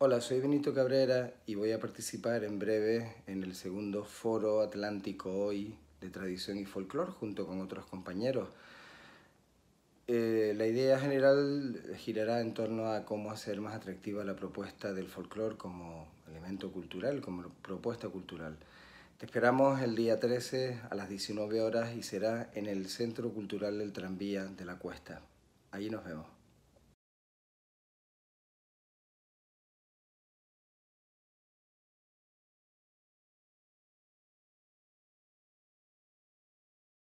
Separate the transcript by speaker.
Speaker 1: Hola, soy Benito Cabrera y voy a participar en breve en el segundo foro atlántico hoy de tradición y folclore junto con otros compañeros. Eh, la idea general girará en torno a cómo hacer más atractiva la propuesta del folclore como elemento cultural, como propuesta cultural. Te esperamos el día 13 a las 19 horas y será en el Centro Cultural del Tranvía de la Cuesta. Ahí nos vemos.